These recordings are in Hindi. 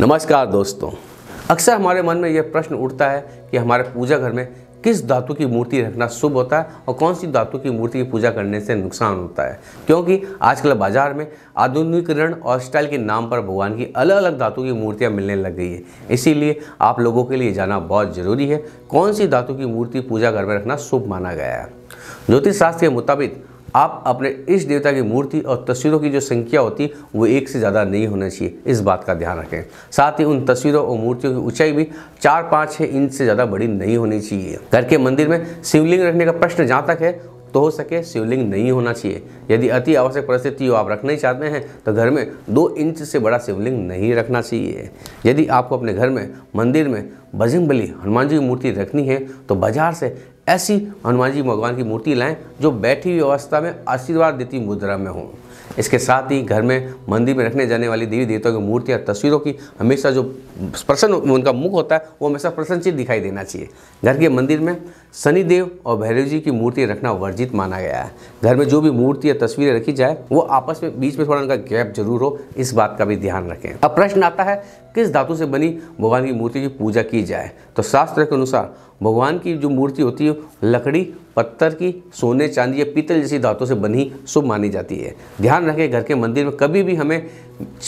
नमस्कार दोस्तों अक्सर हमारे मन में यह प्रश्न उठता है कि हमारे पूजा घर में किस धातु की मूर्ति रखना शुभ होता है और कौन सी धातु की मूर्ति की पूजा करने से नुकसान होता है क्योंकि आजकल बाजार में आधुनिकीकरण और स्टाइल के नाम पर भगवान की अलग अलग धातु की मूर्तियां मिलने लग गई है इसीलिए आप लोगों के लिए जाना बहुत ज़रूरी है कौन सी धातु की मूर्ति पूजा घर में रखना शुभ माना गया है ज्योतिष शास्त्र के मुताबिक आप अपने इष्ट देवता की मूर्ति और तस्वीरों की जो संख्या होती है वो एक से ज़्यादा नहीं होना चाहिए इस बात का ध्यान रखें साथ ही उन तस्वीरों और मूर्तियों की ऊंचाई भी चार पाँच छः इंच से ज़्यादा बड़ी नहीं होनी चाहिए घर के मंदिर में शिवलिंग रखने का प्रश्न जहाँ तक है तो हो सके शिवलिंग नहीं होना चाहिए यदि अति आवश्यक परिस्थिति आप रखना ही चाहते हैं तो घर में दो इंच से बड़ा शिवलिंग नहीं रखना चाहिए यदि आपको अपने घर में मंदिर में बजरंग बली हनुमान जी की मूर्ति रखनी है तो बाजार से ऐसी हनुमान जी भगवान की मूर्ति लाएं जो बैठी हुई अवस्था में आशीर्वाद देती मुद्रा में हों इसके साथ ही घर में मंदिर में रखने जाने वाली देवी देवताओं की मूर्ति और तस्वीरों की हमेशा जो प्रसन्न उनका मुख होता है वो हमेशा प्रसन्नचित दिखाई देना चाहिए घर के मंदिर में शनिदेव और भैरव जी की मूर्ति रखना वर्जित माना गया है घर में जो भी मूर्ति या तस्वीरें रखी जाए वो आपस में बीच में थोड़ा उनका गैप जरूर हो इस बात का भी ध्यान रखें अब प्रश्न आता है किस धातु से बनी भगवान की मूर्ति की पूजा की जाए तो शास्त्र के अनुसार भगवान की जो मूर्ति होती है लकड़ी पत्थर की सोने चांदी या पीतल जैसी धातु से बनी शुभ मानी जाती है ध्यान रखें घर के मंदिर में कभी भी हमें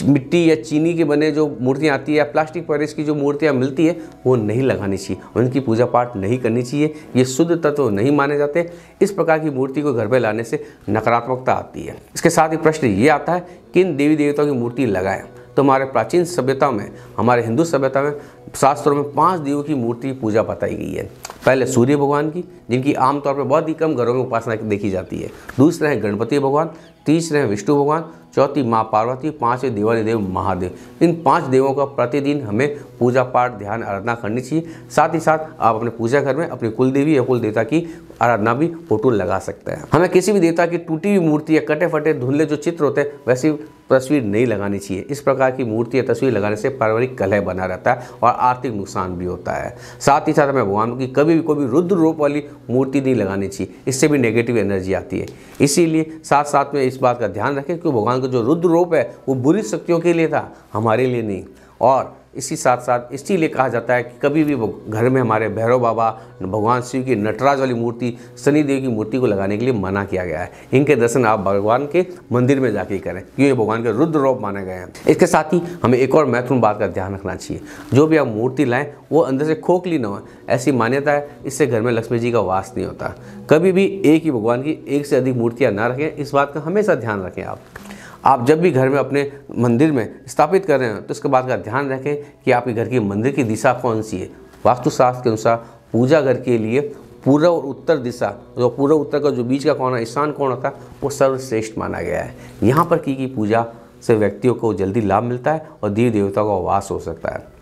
मिट्टी या चीनी के बने जो मूर्तियाँ आती है या प्लास्टिक पैरिस की जो मूर्तियाँ मिलती है वो नहीं लगानी चाहिए उनकी पूजा पाठ नहीं करनी चाहिए ये शुद्ध तत्व नहीं माने जाते इस प्रकार की मूर्ति को घर पर लाने से नकारात्मकता आती है इसके साथ ही प्रश्न ये आता है किन देवी देवताओं की मूर्ति लगाएं तो हमारे प्राचीन सभ्यता में हमारे हिंदू सभ्यता में शास्त्रों में पांच देवों की मूर्ति पूजा बताई गई है पहले सूर्य भगवान की जिनकी आमतौर पर बहुत ही कम घरों में उपासना देखी जाती है दूसरे हैं गणपति भगवान तीसरे हैं विष्णु भगवान चौथी माँ पार्वती पांचवें देवानी देव महादेव इन पांच देवों का प्रतिदिन हमें पूजा पाठ ध्यान आराधना करनी चाहिए साथ ही साथ आप अपने पूजा घर में अपने कुल देवी या कुल देवता की आराधना भी फोटो लगा सकते हैं हमें किसी भी देवता की टूटी हुई मूर्ति या कटे फटे धुंधले जो चित्र होते हैं वैसी तस्वीर नहीं लगानी चाहिए इस प्रकार की मूर्ति या तस्वीर लगाने से पारिवारिक कलह बना रहता है और आर्थिक नुकसान भी होता है साथ ही साथ मैं भगवान की कभी भी कोई भी रुद्र रूप वाली मूर्ति नहीं लगानी चाहिए इससे भी नेगेटिव एनर्जी आती है इसीलिए साथ साथ में इस बात का ध्यान रखें कि भगवान का जो रुद्र रूप है वो बुरी शक्तियों के लिए था हमारे लिए नहीं और इसी साथ साथ इसीलिए कहा जाता है कि कभी भी घर में हमारे भैरव बाबा भगवान शिव की नटराज वाली मूर्ति शनिदेव की मूर्ति को लगाने के लिए मना किया गया है इनके दर्शन आप भगवान के मंदिर में जाके करें क्योंकि भगवान के रुद्र रूप माने गए हैं इसके साथ ही हमें एक और महत्वपूर्ण बात का ध्यान रखना चाहिए जो भी आप मूर्ति लाएँ वो अंदर से खोखली ना हो ऐसी मान्यता है इससे घर में लक्ष्मी जी का वास नहीं होता कभी भी एक ही भगवान की एक से अधिक मूर्तियाँ ना रखें इस बात का हमेशा ध्यान रखें आप आप जब भी घर में अपने मंदिर में स्थापित कर रहे हैं तो इसके बात का ध्यान रखें कि आपके घर की मंदिर की दिशा कौन सी है वास्तुशास्त्र के अनुसार पूजा घर के लिए पूर्व और उत्तर दिशा जो पूर्व उत्तर का जो बीच का कौन है ईशान कौन होता है वो सर्वश्रेष्ठ माना गया है यहाँ पर की गई पूजा से व्यक्तियों को जल्दी लाभ मिलता है और देवी देवताओं का वास हो सकता है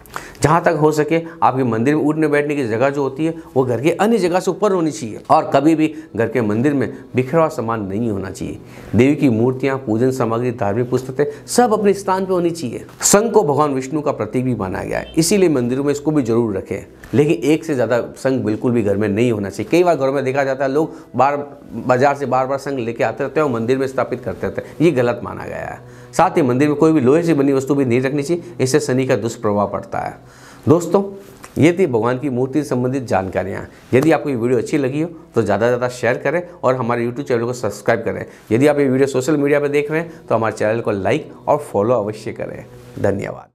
जहाँ तक हो सके आपके मंदिर में उठने बैठने की जगह जो होती है वो घर के अन्य जगह से ऊपर होनी चाहिए और कभी भी घर के मंदिर में बिखरा सामान नहीं होना चाहिए देवी की मूर्तियाँ पूजन सामग्री धार्मिक पुस्तकें सब अपने स्थान पर होनी चाहिए संघ को भगवान विष्णु का प्रतीक भी माना गया है इसीलिए मंदिरों में इसको भी जरूर रखें लेकिन एक से ज़्यादा संघ बिल्कुल भी घर में नहीं होना चाहिए कई बार घरों में देखा जाता है लोग बार बाजार से बार बार संघ लेके आते रहते हैं और मंदिर में स्थापित करते रहते हैं ये गलत माना गया है साथ ही मंदिर में कोई भी लोहे से बनी वस्तु भी नहीं रखनी चाहिए इससे शनि का दुष्प्रभाव पड़ता है दोस्तों ये थी भगवान की मूर्ति से संबंधित जानकारियाँ यदि आपको ये वीडियो अच्छी लगी हो तो ज़्यादा से ज़्यादा शेयर करें और हमारे यूट्यूब चैनल को सब्सक्राइब करें यदि आप ये वीडियो सोशल मीडिया पर देख रहे हैं तो हमारे चैनल को लाइक और फॉलो अवश्य करें धन्यवाद